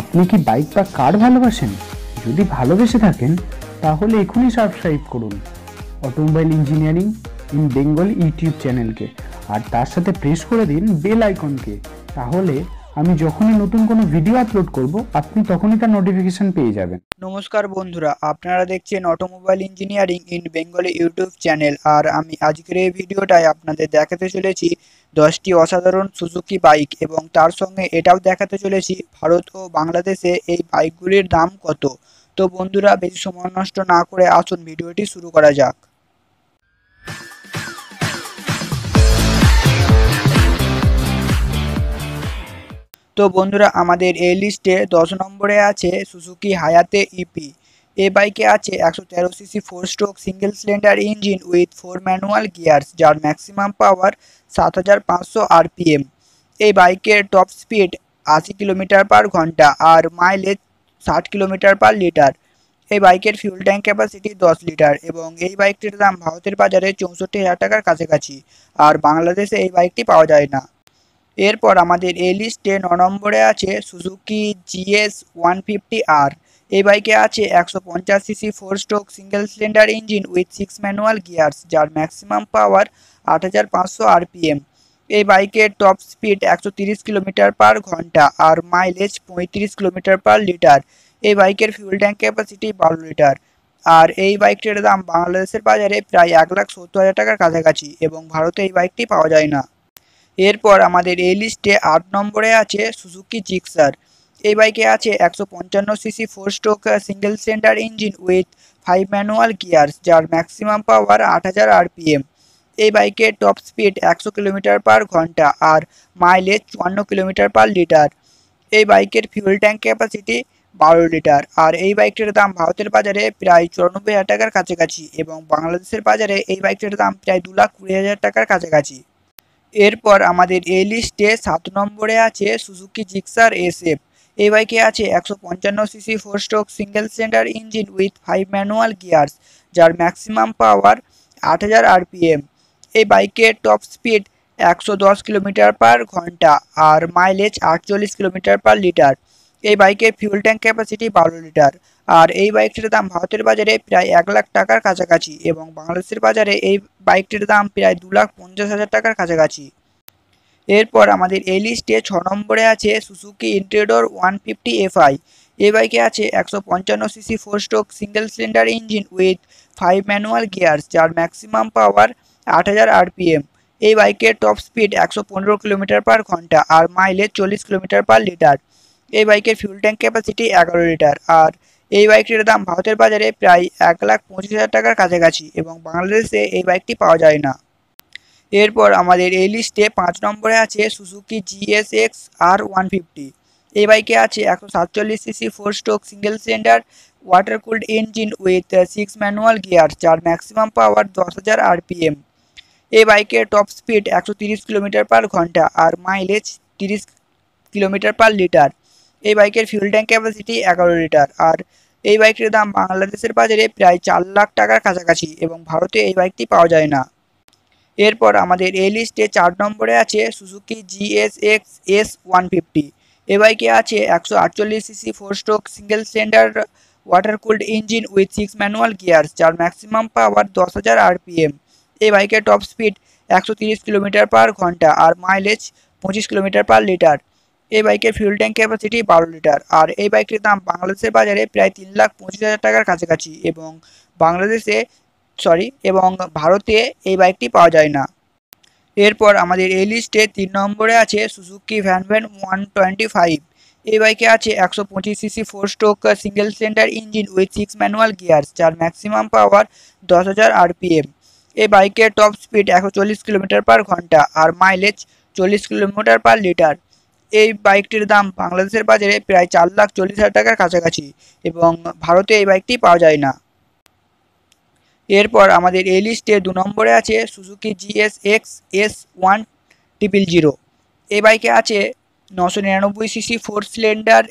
আপনি কি বাইক বা কার ভালোবাসেন যদি ভালোবেসে থাকেন তাহলে এখনই সাবস্ক্রাইব করুন automobile engineering in Bengal YouTube চ্যানেলকে আর তার সাথে প্রেস করে দিন বেল আইকনকে তাহলে আমি যখনই নতুন কোনো ভিডিও আপলোড করব আপনি তখনই তার নোটিফিকেশন পেয়ে যাবেন নমস্কার বন্ধুরা আপনারা দেখছেন automobile engineering in Bengali YouTube channel আর আমি আজকের এই ভিডিওটায় আপনাদের দেখাতে চলেছি দশটি অসাধারণ সুজুকি বাইক এবং তার সঙ্গে এটাও দেখাতে চলেছি ভারত ও বাংলাদেশে এই বাইকগুলির দাম কত তো বন্ধুরা বেশি সময় নষ্ট না করে আসুন ভিডিওটি শুরু করা যাক তো বন্ধুরা আমাদের এই লিস্টে দশ নম্বরে আছে সুজুকি হায়াতে ইপি e এ বাইকে আছে একশো তেরো CC four stroke single cylinder engine with four manual gears যার ম্যাক্সিমাম পাওয়ার সাত হাজার পাঁচশো আরপিএম এই বাইকের টপ স্পিড আশি কিলোমিটার পার ঘন্টা আর মাইলেজ ষাট কিলোমিটার পার লিটার এই বাইকের ফিউল ট্যাঙ্ক ক্যাপাসিটি দশ লিটার এবং এই বাইকটির দাম ভারতের বাজারে চৌষট্টি হাজার টাকার কাছাকাছি আর বাংলাদেশে এই বাইকটি পাওয়া যায় না এরপর আমাদের এ লিস্টে ন নম্বরে আছে সুজুকি জিএস ওয়ান ফিফটি আর এই বাইকে আছে একশো পঞ্চাশ CC four stroke single cylinder engine with six manual gears যার ম্যাক্সিমাম পাওয়ার আট হাজার পাঁচশো আরপিএম এই বাইকের টপ স্পিড একশো তিরিশ কিলোমিটার পার ঘন্টা আর মাইলেজ পঁয়ত্রিশ কিলোমিটার পার লিটার এই বাইকের ফিউল ট্যাঙ্ক ক্যাপাসিটি বারো লিটার আর এই বাইকটির দাম বাংলাদেশের বাজারে প্রায় এক লাখ সত্তর হাজার টাকার কাছাকাছি এবং ভারতে এই বাইকটি পাওয়া যায় না এরপর আমাদের এই লিস্টে আট নম্বরে আছে সুজুকি জিক্সার এই বাইকে আছে একশো পঞ্চান্ন CC four stroke single cylinder engine with five manual gears যার ম্যাক্সিমাম পাওয়ার আট হাজার আরপিএম এই বাইকের টপ স্পিড একশো কিলোমিটার পার ঘন্টা আর মাইলেজ চুয়ান্ন কিলোমিটার পার লিটার এই বাইকের ফিউল ট্যাঙ্ক ক্যাপাসিটি বারো লিটার আর এই বাইকটির দাম ভারতের বাজারে প্রায় চুরানব্বই হাজার টাকার কাছাকাছি এবং বাংলাদেশের বাজারে এই বাইকটির দাম প্রায় দু লাখ কুড়ি হাজার টাকার কাছাকাছি এরপর আমাদের এই লিস্টে সাত নম্বরে আছে সুজুকি জিক্সার এফ এই বাইকে আছে একশো পঞ্চান্ন CC four stroke single cylinder engine with five manual gears যার ম্যাক্সিমাম পাওয়ার আট হাজার আরপিএম এই বাইকের টপ স্পিড একশো দশ কিলোমিটার পার ঘন্টা আর মাইলেজ আটচল্লিশ কিলোমিটার পার লিটার এই বাইকের ফিউল ট্যাঙ্ক ক্যাপাসিটি বারো লিটার আর এই বাইকটির দাম ভারতের বাজারে প্রায় এক লাখ টাকার কাছাকাছি এবং বাংলাদেশের বাজারে এই বাইকটির দাম প্রায় দু লাখ পঞ্চাশ হাজার টাকার কাছাকাছি এরপর আমাদের এই লিস্টে ছ নম্বরে আছে Suzuki Intruder one fifty FI এই বাইকে আছে একশো পঞ্চান্ন CC four stroke single cylinder engine with five manual gears যার ম্যাক্সিমাম পাওয়ার আট হাজার আরপিএম এই বাইকের টপ স্পিড একশো পনেরো কিলোমিটার পার ঘন্টা আর মাইলেজ চল্লিশ কিলোমিটার পার লিটার এই বাইকের ফিউল ট্যাঙ্ক ক্যাপাসিটি এগারো লিটার আর এই বাইকটির দাম ভারতের বাজারে প্রায় এক লাখ পঁচিশ হাজার টাকার কাছাকাছি এবং বাংলাদেশে এই বাইকটি পাওয়া যায় না এরপর আমাদের এই লিস্টে পাঁচ নম্বরে আছে Suzuki GS X R one fifty এই বাইকে আছে একশো সাতচল্লিশ CC four stroke single cylinder water cooled engine with six manual gear যার ম্যাক্সিমাম পাওয়ার দশ হাজার আরপিএম এই বাইকের টপ স্পিড একশো তিরিশ কিলোমিটার পার ঘন্টা আর মাইলেজ তিরিশ কিলোমিটার পার লিটার এই বাইকের ফিউল ট্যাঙ্ক ক্যাপাসিটি এগারো লিটার আর এই বাইকটির দাম বাংলাদেশের বাজারে প্রায় চার লাখ টাকার কাছাকাছি এবং ভারতে এই বাইকটি পাওয়া যায় না এরপর আমাদের এই লিস্টে চার নম্বরে আছে Suzuki GS X S one fifty এ বাইকে আছে একশো আটচল্লিশ CC four stroke single cylinder water cooled engine with six manual gears যার ম্যাক্সিমাম পাওয়ার দশ হাজার আরপিএম এই বাইকের টপ স্পিড একশো তিরিশ কিলোমিটার পার ঘন্টা আর মাইলেজ পঁচিশ কিলোমিটার পার লিটার এই বাইকের ফিউল ট্যাঙ্ক ক্যাপাসিটি বারো লিটার আর এই বাইকটির দাম বাংলাদেশের বাজারে প্রায় তিন লাখ পঁচিশ হাজার টাকার কাছাকাছি এবং বাংলাদেশে সরি এবং ভারতে এই বাইকটি পাওয়া যায় না এরপর আমাদের এই লিস্টে তিন নম্বরে আছে Suzuki VanVan one twenty five এই বাইকে আছে একশো পঁচিশ CC four stroke single cylinder engine with six manual gears যার ম্যাক্সিমাম পাওয়ার দশ হাজার আরপিএম এই বাইকের টপ স্পিড একশো চল্লিশ কিলোমিটার পার ঘন্টা আর মাইলেজ চল্লিশ কিলোমিটার পার লিটার এই বাইকটির দাম বাংলাদেশের বাজারে প্রায় চার লাখ চল্লিশ হাজার টাকার কাছাকাছি এবং ভারতে এই বাইকটি পাওয়া যায় না এরপর আমাদের এই লিস্টে দু নম্বরে আছে Suzuki GS X S one triple zero এই বাইকে আছে নশো নিরানব্বই CC four cylinder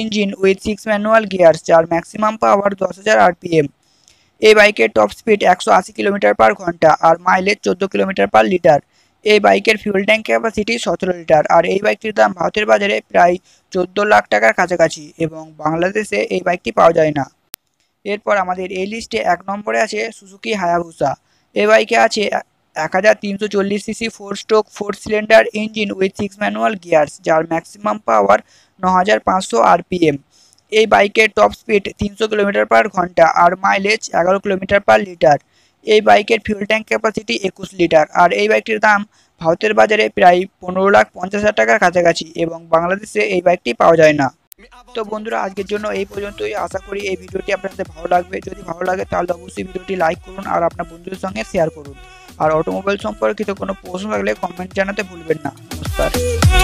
engine with six manual gears যার ম্যাক্সিমাম পাওয়ার দশ হাজার আরপিএম এই বাইকের টপ স্পিড একশো আশি কিলোমিটার পার ঘন্টা আর মাইলেজ চোদ্দো কিলোমিটার পার লিটার এই বাইকের ফিউল ট্যাঙ্ক ক্যাপাসিটি সতেরো লিটার আর এই বাইকটির দাম ভারতের বাজারে প্রায় চোদ্দো লাখ টাকার কাছাকাছি এবং বাংলাদেশে এই বাইকটি পাওয়া যায় না এরপর আমাদের এই লিস্টে এক নম্বরে আছে সুজুকি হায়াবুসা এই বাইকে আছে এক হাজার তিনশো চল্লিশ CC four stroke four cylinder engine with six manual gears যার ম্যাক্সিমাম পাওয়ার ন হাজার পাঁচশো আরপিএম এই বাইকের টপ স্পিড তিনশো কিলোমিটার পার ঘন্টা আর মাইলেজ এগারো কিলোমিটার পার লিটার এই বাইকের ফিউল ট্যাঙ্ক ক্যাপাসিটি একুশ লিটার আর এই বাইকটির দাম ভারতের বাজারে প্রায় পনেরো লাখ পঞ্চাশ হাজার টাকার কাছাকাছি এবং বাংলাদেশে এই বাইকটি পাওয়া যায় না তো বন্ধুরা আজকের জন্য এই পর্যন্তই আশা করি এই ভিডিওটি আপনাদের ভালো লাগবে যদি ভালো লাগে তাহলে অবশ্যই ভিডিওটি লাইক করুন আর আপনার বন্ধুদের সঙ্গে শেয়ার করুন আর অটোমোবাইল সম্পর্কিত কোনো প্রশ্ন থাকলে কমেন্ট জানাতে ভুলবেন না নমস্কার